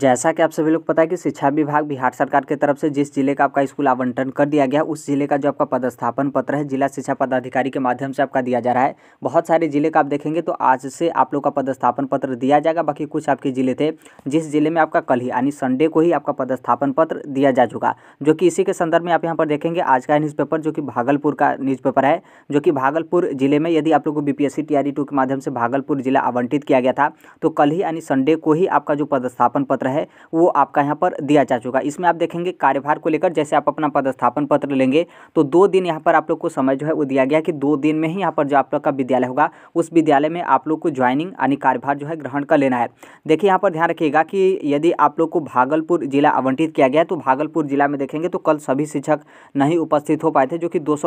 जैसा कि आप सभी लोग पता है कि शिक्षा विभाग बिहार सरकार की तरफ से जिस जिले का आपका स्कूल आवंटन कर दिया गया उस जिले का जो आपका पदस्थापन पत्र है जिला शिक्षा पदाधिकारी के माध्यम से आपका दिया जा रहा है बहुत सारे जिले का आप देखेंगे तो आज से आप लोग का पदस्थापन पत्र दिया जाएगा बाकी कुछ आपके जिले थे जिस जिले में आपका कल ही यानी संडे को ही आपका पदस्थापन पत्र दिया जा चुका जो कि इसी के संदर्भ में आप यहाँ पर देखेंगे आज का न्यूज़पेपर जो कि भागलपुर का न्यूज़पेपर है जो कि भागलपुर जिले में यदि आप लोग को बी पी एस के माध्यम से भागलपुर जिला आवंटित किया गया था तो कल ही यानी संडे को ही आपका जो पदस्थापन पत्र पत्र है वो आपका यहाँ पर दिया जा चुका है इसमें आप देखेंगे कार्यभार को लेकर जैसे आप अपना पदस्थापन पत्र लेंगे तो दो दिन यहाँ पर आप लोग को समय जो है वो दिया गया कि दो दिन में ही यहाँ पर जो आप लोग का विद्यालय होगा उस विद्यालय में आप लोग को ज्वाइनिंग यानी कार्यभार जो है ग्रहण कर लेना है देखिए यहाँ पर ध्यान रखिएगा कि यदि आप लोग को भागलपुर जिला आवंटित किया गया तो भागलपुर जिला में देखेंगे तो कल सभी शिक्षक नहीं उपस्थित हो पाए थे जो कि दो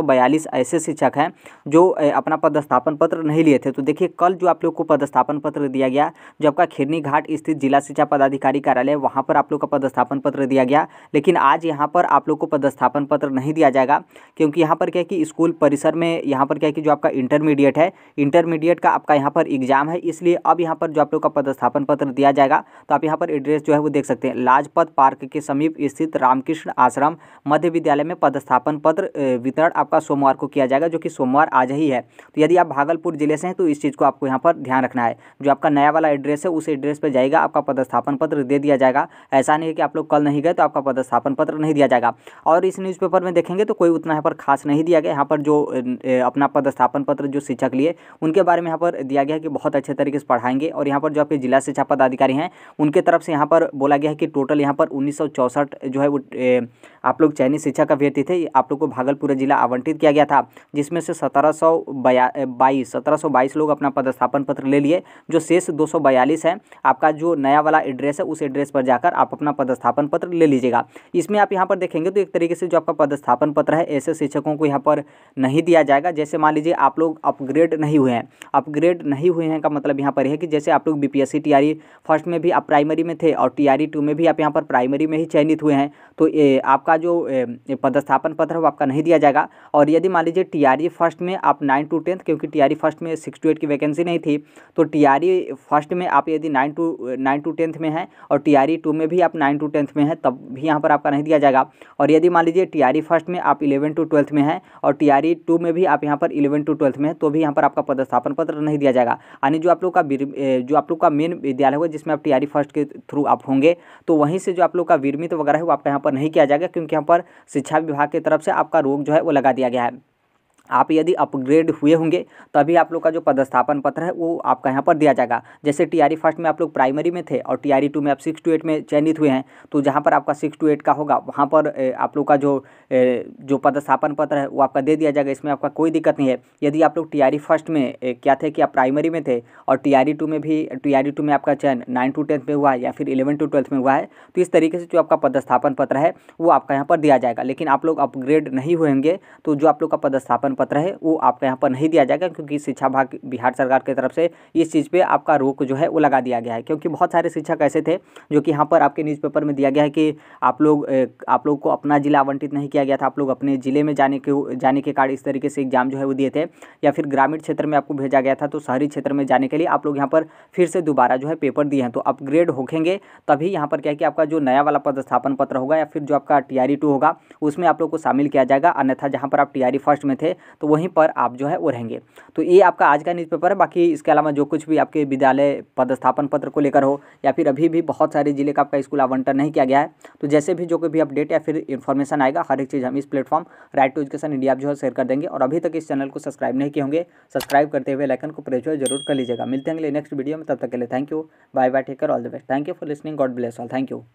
ऐसे शिक्षक हैं जो अपना पदस्थापन पत्र नहीं लिए थे तो देखिए कल जो आप लोग को पदस्थापन पत्र दिया गया जो आपका खिरनी घाट स्थित जिला शिक्षा पदाधिकारी कार्यालय वहाँ पर आप लोग का पदस्थापन पत्र दिया गया लेकिन आज यहाँ पर आप लोग को पदस्थापन पत्र नहीं दिया जाएगा क्योंकि यहाँ पर क्या है कि स्कूल परिसर में यहाँ पर क्या है कि जो आपका इंटरमीडिएट है इंटरमीडिएट का आपका यहाँ पर एग्जाम है इसलिए अब यहाँ पर जो आप लोग का पदस्थापन पत्र दिया जाएगा तो आप यहाँ पर एड्रेस जो है वो देख सकते हैं लाजपत पार्क के समीप स्थित रामकृष्ण आश्रम मध्य विद्यालय में पदस्थापन पत्र वितरण आपका सोमवार को किया जाएगा जो कि सोमवार आज ही है तो यदि आप भागलपुर जिले से हैं तो इस चीज़ को आपको यहाँ पर ध्यान रखना है जो आपका नया वाला एड्रेस है उस एड्रेस पर जाएगा आपका पदस्थापन पत्र दे दे दिया जाएगा ऐसा नहीं है कि आप लोग कल नहीं गए तो आपका पदस्थापन पत्र नहीं दिया जाएगा और इस न्यूज़पेपर में देखेंगे तो कोई उतना यहाँ पर खास नहीं दिया गया यहाँ पर जो अपना पदस्थापन पत्र जो शिक्षक लिए उनके बारे में यहाँ पर दिया गया कि बहुत अच्छे तरीके से पढ़ाएंगे और यहाँ पर जो आपके जिला शिक्षा पदाधिकारी हैं उनके तरफ से यहाँ पर बोला गया है कि टोटल यहाँ पर उन्नीस जो है वो आप लोग चयनित शिक्षक अभ्यर्थी थे आप लोग को भागलपुर जिला आवंटित किया गया था जिसमें से सत्रह सौ बाईस सत्रह सौ बाईस लोग अपना पदस्थापन पत्र ले लिए जो शेष दो सौ बयालीस है आपका जो नया वाला एड्रेस है उस एड्रेस पर जाकर आप अपना पदस्थापन पत्र ले लीजिएगा इसमें आप यहाँ पर देखेंगे तो एक तरीके से जो आपका पदस्थापन पत्र है ऐसे शिक्षकों को यहाँ पर नहीं दिया जाएगा जैसे मान लीजिए आप लोग अपग्रेड नहीं हुए हैं अपग्रेड नहीं हुए हैं का मतलब यहाँ पर है कि जैसे आप लोग बी पी फर्स्ट में भी आप प्राइमरी में थे और टी टू e में भी आप यहाँ पर प्राइमरी में ही चयनित हुए हैं तो आपका जो पदस्थापन पत्र है वो आपका नहीं दिया जाएगा और यदि मान लीजिए टी फर्स्ट e में आप नाइन टू टेंथ क्योंकि टी फर्स्ट e में सिक्स टू एट की वैकेंसी नहीं थी तो टी फर्स्ट में आप यदि nine two nine two tenth में हैं और और टी टू e में भी आप नाइन टू टेंथ में हैं तब भी यहाँ पर आपका नहीं दिया जाएगा और यदि मान लीजिए टी फर्स्ट e में आप इलेवन टू ट्वेल्थ में हैं और टी टू e में भी आप यहाँ पर इलेवन टू ट्वेल्थ में हैं तो भी यहाँ पर आपका पदस्थापन पत्र नहीं दिया जाएगा यानी जो आप लोग का जो आप लोग का मेन विद्यालय होगा जिसमें आप टी फर्स्ट के थ्रू आप होंगे तो वहीं से जो आप लोग का विरमित वगैरह है वो आपका यहाँ पर नहीं किया जाएगा क्योंकि यहाँ पर शिक्षा विभाग की तरफ से आपका रोग जो है वो लगा दिया गया है आप यदि अपग्रेड हुए होंगे तभी आप लोग का जो पदस्थापन पत्र है वो आपका यहाँ पर दिया जाएगा जैसे टीआरई फर्स्ट e में आप लोग प्राइमरी में थे और टीआरई टू e में आप सिक्स टू एट में चयनित हुए हैं तो जहाँ पर आपका सिक्स टू एट का होगा वहाँ पर आप लोग का जो जो पदस्थापन पत्र है वो आपका दे दिया जाएगा इसमें आपका कोई दिक्कत नहीं है यदि आप लोग टी फर्स्ट e में क्या थे कि आप प्राइमरी में थे और टी टू में भी टी टू में आपका चयन नाइन टू टेंथ में हुआ है या फिर इलेवन टू ट्वेल्थ में हुआ है तो इस तरीके से जो आपका पदस्थापन पत्र है वो आपका यहाँ पर दिया जाएगा लेकिन आप लोग अपग्रेड नहीं होंगे तो जो आप लोग का पदस्थापन आवेदन पत्र है वो आपका यहाँ पर नहीं दिया जाएगा क्योंकि शिक्षा भाग बिहार सरकार की तरफ से इस चीज़ पर आपका रोक जो है वो लगा दिया गया है क्योंकि बहुत सारे शिक्षक ऐसे थे जो कि यहाँ पर आपके न्यूज़पेपर में दिया गया है कि आप लोग आप लोग को अपना ज़िला आवंटित नहीं किया गया था आप लोग अपने ज़िले में जाने के जाने के कारण इस तरीके से एग्जाम जो है वो दिए थे या फिर ग्रामीण क्षेत्र में आपको भेजा गया था तो शहरी क्षेत्र में जाने के लिए आप लोग यहाँ पर फिर से दोबारा जो है पेपर दिए हैं तो अपग्रेड होखेंगे तभी यहाँ पर क्या है कि आपका जो नया वाला पदस्थापन पत्र होगा या फिर जो आपका टी आर होगा उसमें आप लोग को शामिल किया जाएगा अन्यथा जहाँ पर आप टीआरई फर्स्ट में थे तो वहीं पर आप जो है वो रहेंगे तो ये आपका आज का न्यूज़पेपर है बाकी इसके अलावा जो कुछ भी आपके विद्यालय पदस्थापन पत्र को लेकर हो या फिर अभी भी बहुत सारे जिले का आपका स्कूल आवंटन नहीं किया गया है तो जैसे भी जो कोई भी अपडेट या फिर इन्फॉर्मेशन आएगा हर एक चीज़ हम इस platform right to education India आप जो है शेयर कर देंगे और अभी तक इस चैनल को सब्सक्राइब नहीं किए होंगे सब्सक्राइब करते हुए लाइकन को प्रेस जरूर कर लीजिएगा मिलते हैं नेक्स्ट वीडियो में तब तक के लिए thank you bye bye take care all the best thank you for listening God bless all thank you